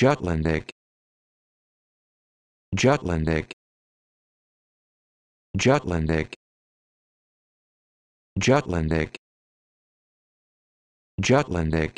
Jutlandic Jutlandic Jutlandic Jutlandic Jutlandic